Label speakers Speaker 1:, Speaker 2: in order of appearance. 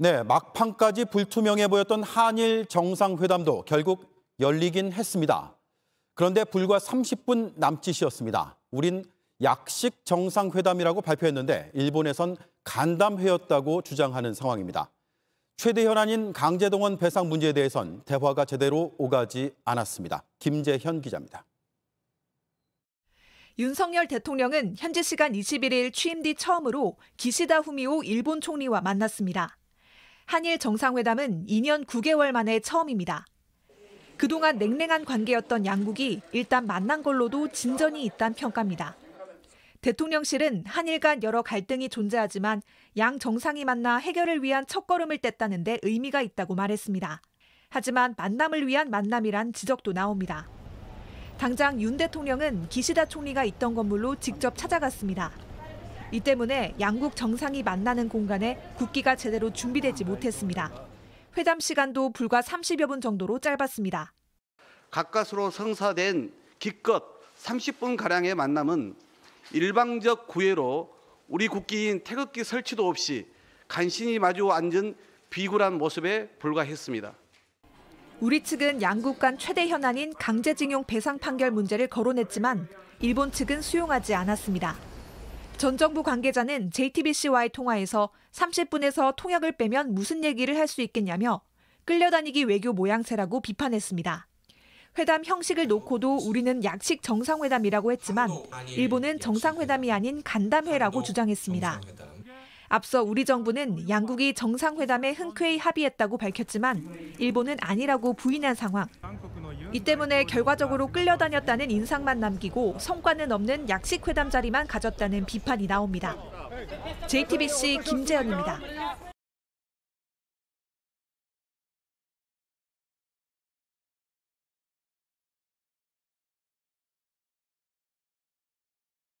Speaker 1: 네, 막판까지 불투명해 보였던 한일 정상회담도 결국 열리긴 했습니다. 그런데 불과 30분 남짓이었습니다. 우린 약식 정상회담이라고 발표했는데 일본에선 간담회였다고 주장하는 상황입니다. 최대 현안인 강제동원 배상 문제에 대해선 대화가 제대로 오가지 않았습니다. 김재현 기자입니다.
Speaker 2: 윤석열 대통령은 현지 시간 21일 취임 뒤 처음으로 기시다 후미오 일본 총리와 만났습니다. 한일 정상회담은 2년 9개월 만에 처음입니다. 그동안 냉랭한 관계였던 양국이 일단 만난 걸로도 진전이 있다는 평가입니다. 대통령실은 한일 간 여러 갈등이 존재하지만 양 정상이 만나 해결을 위한 첫걸음을 뗐다는 데 의미가 있다고 말했습니다. 하지만 만남을 위한 만남이란 지적도 나옵니다. 당장 윤 대통령은 기시다 총리가 있던 건물로 직접 찾아갔습니다. 이 때문에 양국 정상이 만나는 공간에 국기가 제대로 준비되지 못했습니다. 회담 시간도 불과 30여 분 정도로 짧았습니다.
Speaker 3: 가까스로 성사된 기껏 30분 가량의 만남은 일방적 구애로 우리 국기인 태극기 설치도 없이 간신히 마주 앉은 비굴한 모습에 불과했습니다.
Speaker 2: 우리 측은 양국 간 최대 현안인 강제징용 배상 판결 문제를 거론했지만 일본 측은 수용하지 않았습니다. 전 정부 관계자는 JTBC와의 통화에서 30분에서 통역을 빼면 무슨 얘기를 할 수 있겠냐며 끌려다니기 외교 모양새라고 비판했습니다. 회담 형식을 놓고도 우리는 약식 정상회담이라고 했지만 일본은 정상회담이 아닌 간담회라고 주장했습니다. 앞서 우리 정부는 양국이 정상회담에 흔쾌히 합의했다고 밝혔지만 일본은 아니라고 부인한 상황. 이 때문에 결과적으로 끌려다녔다는 인상만 남기고 성과는 없는 약식 회담 자리만 가졌다는 비판이 나옵니다. JTBC 김재현입니다.